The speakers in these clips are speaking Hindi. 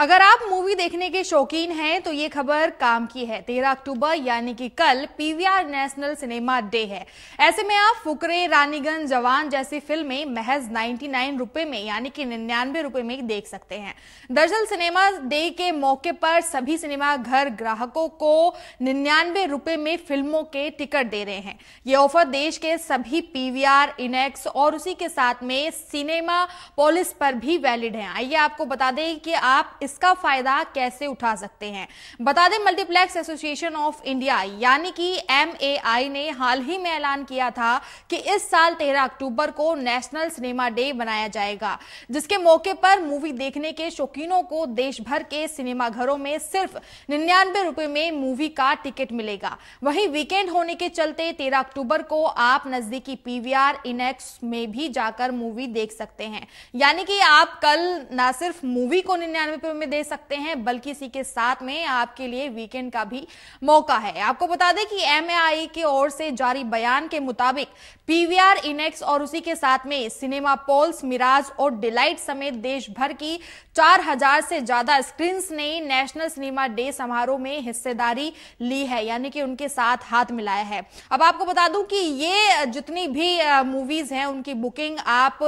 अगर आप मूवी देखने के शौकीन हैं तो ये खबर काम की है 13 अक्टूबर यानी कि कल पीवीआर नेशनल सिनेमा डे है ऐसे में आप फुकरे रानीगंज जवान जैसी फिल्में महज 99 रुपए में यानी कि निन्यानवे रुपए में देख सकते हैं दरअसल सिनेमा डे के मौके पर सभी सिनेमा घर ग्राहकों को निन्यानवे रुपए में फिल्मों के टिकट दे रहे हैं ये ऑफर देश के सभी पीवीआर इनेक्स और उसी के साथ में सिनेमा पॉलिस पर भी वैलिड है आइए आपको बता दें कि आप इसका फायदा कैसे उठा सकते हैं बता दें मल्टीप्लेक्स एसोसिएशन ऑफ इंडिया यानी कि एम ने हाल ही में ऐलान किया था कि इस साल तेरह अक्टूबर को नेशनल सिनेमा डे मनाया जाएगा जिसके मौके पर मूवी देखने के शौकीनों को देश भर के सिनेमाघरों में सिर्फ निन्यानवे रुपए में मूवी का टिकट मिलेगा वहीं वीकेंड होने के चलते तेरह अक्टूबर को आप नजदीकी पीवीआर इनेक्स में भी जाकर मूवी देख सकते हैं यानी कि आप कल ना सिर्फ मूवी को निन्यानवे में दे सकते हैं बल्कि इसी के साथ में आपके लिए वीकेंड का भी मौका है आपको बता दें कि एम की ओर से जारी बयान के मुताबिक पीवीआर इनेक्स और उसी के साथ में सिनेमा पोल्स मिराज और डिलाइट समेत देश भर की 4000 से ज्यादा स्क्रीन ने नेशनल सिनेमा डे समारोह में हिस्सेदारी ली है यानी कि उनके साथ हाथ मिलाया है अब आपको बता दूं कि ये जितनी भी मूवीज हैं उनकी बुकिंग आप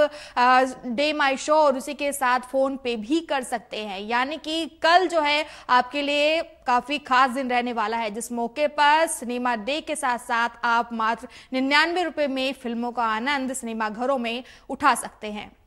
डे माई शो और उसी के साथ फोन पे भी कर सकते हैं या यानी कि कल जो है आपके लिए काफी खास दिन रहने वाला है जिस मौके पर सिनेमा डे के साथ साथ आप मात्र निन्यानवे रुपए में फिल्मों का आनंद सिनेमा घरों में उठा सकते हैं